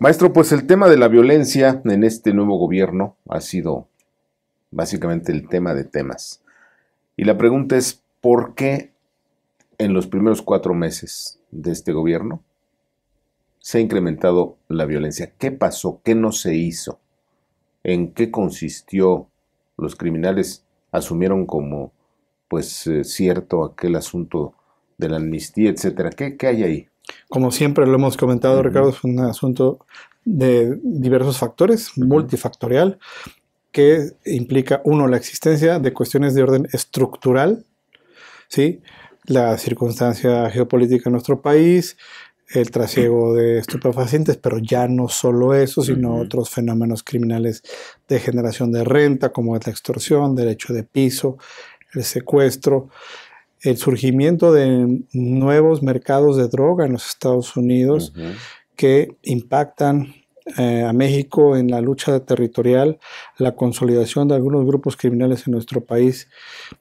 Maestro, pues el tema de la violencia en este nuevo gobierno ha sido básicamente el tema de temas. Y la pregunta es, ¿por qué en los primeros cuatro meses de este gobierno se ha incrementado la violencia? ¿Qué pasó? ¿Qué no se hizo? ¿En qué consistió? Los criminales asumieron como pues eh, cierto aquel asunto de la amnistía, etcétera. ¿Qué hay ahí? Como siempre lo hemos comentado, Ricardo, es un asunto de diversos factores, multifactorial, que implica, uno, la existencia de cuestiones de orden estructural, ¿sí? la circunstancia geopolítica en nuestro país, el trasiego de estupefacientes, pero ya no solo eso, sino otros fenómenos criminales de generación de renta, como es la extorsión, derecho de piso, el secuestro, el surgimiento de nuevos mercados de droga en los Estados Unidos que impactan eh, a México en la lucha territorial, la consolidación de algunos grupos criminales en nuestro país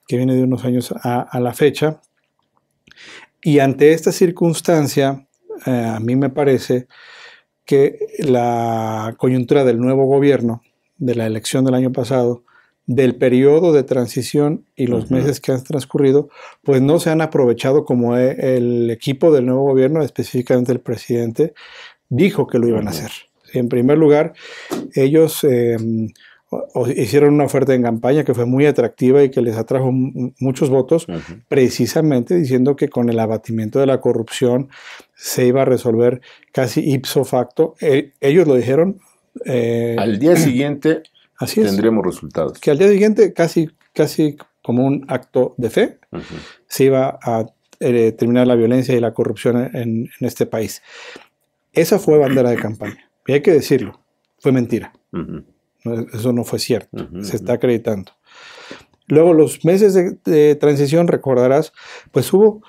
que viene de unos años a, la fecha. Y ante esta circunstancia, eh, a mí me parece que la coyuntura del nuevo gobierno, de la elección del año pasado, del periodo de transición y los meses que han transcurrido, pues no se han aprovechado como e, el equipo del nuevo gobierno, específicamente el presidente, dijo que lo iban a hacer. En primer lugar, ellos em, hicieron una oferta en campaña que fue muy atractiva y que les atrajo muchos votos, precisamente diciendo que con el abatimiento de la corrupción se iba a resolver casi ipso facto. E, ellos lo dijeron. Eh, Al día siguiente Así es. Tendríamos resultados. Que al día siguiente, casi, casi como un acto de fe, se iba a eh, terminar la violencia y la corrupción en, este país. Esa fue bandera de campaña. Y hay que decirlo, fue mentira. Eso no fue cierto. se está acreditando. Luego, los meses de, transición, recordarás, pues hubo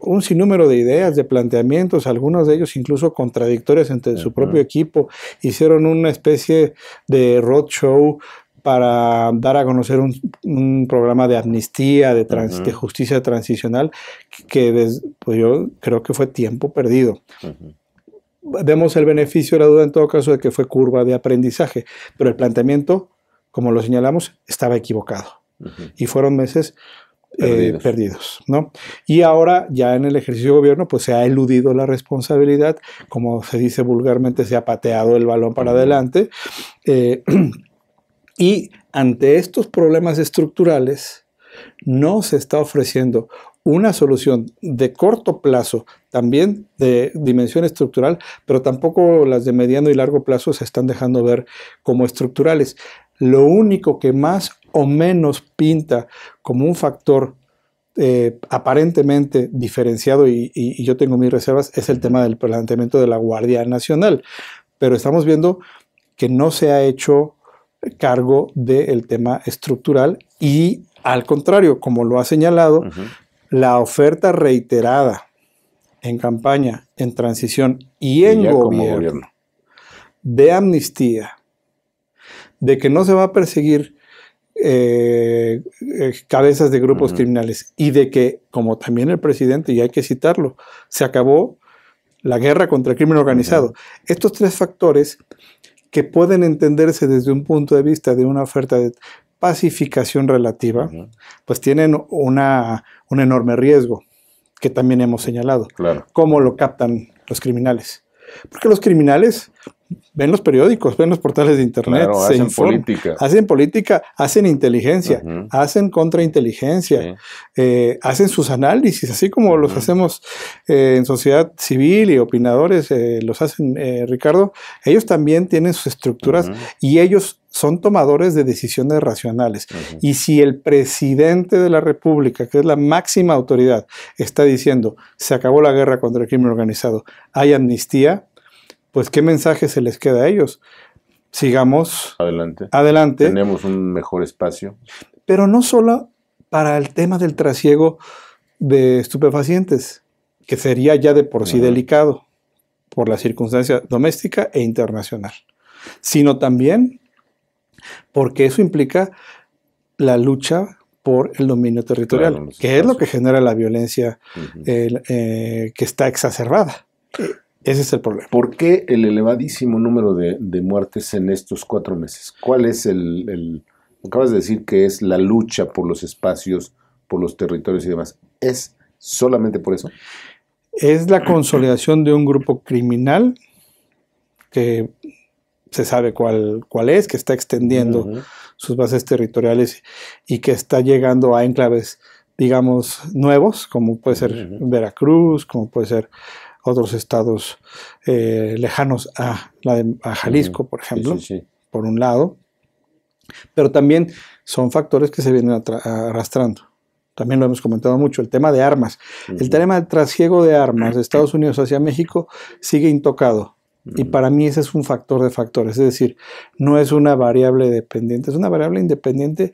un sinnúmero de ideas, de planteamientos, algunos de ellos incluso contradictorios entre su propio equipo. Hicieron una especie de roadshow para dar a conocer un, programa de amnistía, de, justicia transicional, que pues yo creo que fue tiempo perdido. vemos el beneficio la duda en todo caso de que fue curva de aprendizaje, pero el planteamiento, como lo señalamos, estaba equivocado. Y fueron meses eh, perdidos. ¿no? Y ahora ya en el ejercicio de gobierno pues se ha eludido la responsabilidad, como se dice vulgarmente, se ha pateado el balón para adelante. Eh, y ante estos problemas estructurales no se está ofreciendo una solución de corto plazo, también de dimensión estructural, pero tampoco las de mediano y largo plazo se están dejando ver como estructurales. Lo único que más o menos pinta como un factor eh, aparentemente diferenciado, y, yo tengo mis reservas, es el tema del planteamiento de la Guardia Nacional. Pero estamos viendo que no se ha hecho cargo del tema estructural y al contrario, como lo ha señalado, la oferta reiterada en campaña, en transición y en gobierno, de amnistía, de que no se va a perseguir eh, eh, cabezas de grupos criminales y de que, como también el presidente, y hay que citarlo, se acabó la guerra contra el crimen organizado. Estos tres factores que pueden entenderse desde un punto de vista de una oferta de pacificación relativa, pues tienen una, un enorme riesgo que también hemos señalado. ¿Cómo lo captan los criminales? Porque los criminales ven los periódicos, ven los portales de internet, hacen política. hacen política, hacen inteligencia, hacen contrainteligencia, eh, hacen sus análisis, así como los hacemos eh, en sociedad civil y opinadores, eh, los hacen Ricardo, ellos también tienen sus estructuras y ellos son tomadores de decisiones racionales. Y si el presidente de la República, que es la máxima autoridad, está diciendo, se acabó la guerra contra el crimen organizado, hay amnistía, pues qué mensaje se les queda a ellos. Sigamos. Adelante. Adelante. Tenemos un mejor espacio. Pero no solo para el tema del trasiego de estupefacientes, que sería ya de por sí delicado por la circunstancia doméstica e internacional, sino también porque eso implica la lucha por el dominio territorial, que este es lo que genera la violencia eh, eh, que está exacerbada. Eh, ese es el problema. ¿Por qué el elevadísimo número de, muertes en estos cuatro meses? ¿Cuál es el, Acabas de decir que es la lucha por los espacios, por los territorios y demás. ¿Es solamente por eso? Es la consolidación de un grupo criminal que se sabe cuál, cuál es, que está extendiendo sus bases territoriales y que está llegando a enclaves, digamos, nuevos, como puede ser Veracruz, como puede ser otros estados eh, lejanos a, Jalisco, por ejemplo, por un lado, pero también son factores que se vienen arrastrando. También lo hemos comentado mucho, el tema de armas. El tema del trasiego de armas de Estados Unidos hacia México sigue intocado. Y para mí ese es un factor de factores, es decir, no es una variable dependiente, es una variable independiente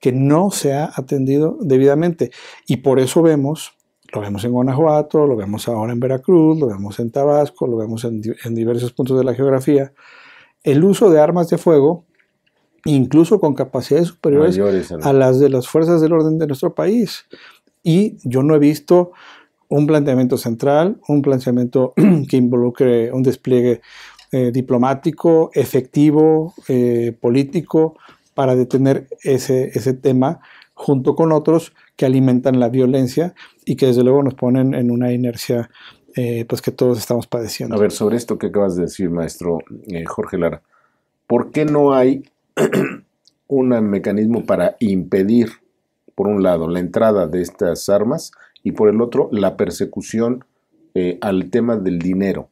que no se ha atendido debidamente. Y por eso vemos lo vemos en Guanajuato, lo vemos ahora en Veracruz, lo vemos en Tabasco, lo vemos en, en diversos puntos de la geografía. El uso de armas de fuego, incluso con capacidades superiores a las de las fuerzas del orden de nuestro país. Y yo no he visto un planteamiento central, un planteamiento que involucre un despliegue eh, diplomático, efectivo, eh, político, para detener ese, ese tema junto con otros que alimentan la violencia y que desde luego nos ponen en una inercia eh, pues que todos estamos padeciendo. A ver, sobre esto que acabas de decir, maestro eh, Jorge Lara, ¿por qué no hay un mecanismo para impedir, por un lado, la entrada de estas armas y por el otro, la persecución eh, al tema del dinero?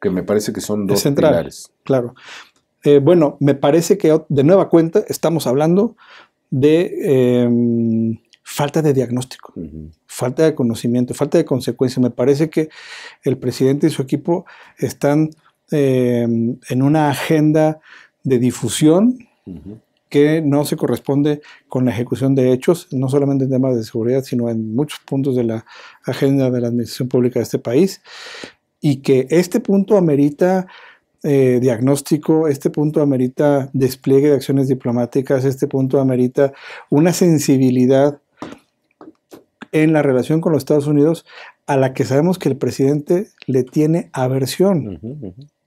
Que me parece que son dos central, pilares. Claro. bueno, me parece que de nueva cuenta estamos hablando de em, falta de diagnóstico, falta de conocimiento, falta de consecuencia. Me parece que el presidente y su equipo están em, en una agenda de difusión que no se corresponde con la ejecución de hechos, no solamente en temas de seguridad, sino en muchos puntos de la agenda de la administración pública de este país, y que este punto amerita eh, diagnóstico, este punto amerita despliegue de acciones diplomáticas, este punto amerita una sensibilidad en la relación con los Estados Unidos a la que sabemos que el presidente le tiene aversión.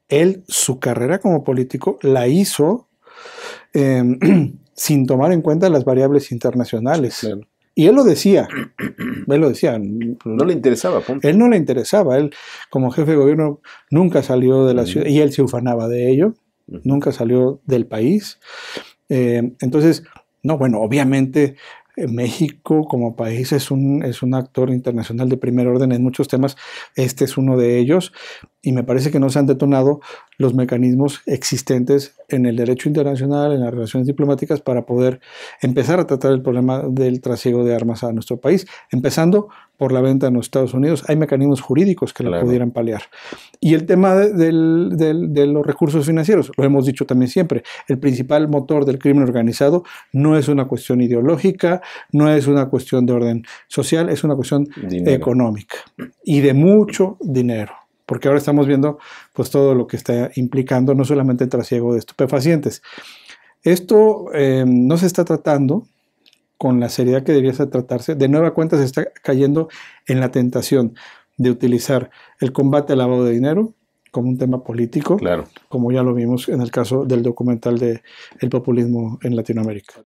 Él, su carrera como político, la hizo em, sin tomar en cuenta las variables internacionales. Y él lo decía, él lo decía. No le interesaba. Él no le interesaba, él como jefe de gobierno nunca salió de la ciudad, y él se ufanaba de ello, nunca salió del país. Eh, entonces, no, bueno, obviamente México como país es un, es un actor internacional de primer orden en muchos temas, este es uno de ellos, y me parece que no se han detonado los mecanismos existentes en el derecho internacional, en las relaciones diplomáticas, para poder empezar a tratar el problema del trasiego de armas a nuestro país, empezando por la venta en los Estados Unidos. Hay mecanismos jurídicos que lo pudieran paliar. Y el tema de, los recursos financieros, lo hemos dicho también siempre, el principal motor del crimen organizado no es una cuestión ideológica, no es una cuestión de orden social, es una cuestión económica y de mucho dinero porque ahora estamos viendo pues todo lo que está implicando no solamente el trasiego de estupefacientes. Esto eh, no se está tratando con la seriedad que debiese tratarse. De nueva cuenta se está cayendo en la tentación de utilizar el combate al lavado de dinero como un tema político, como ya lo vimos en el caso del documental de el populismo en Latinoamérica.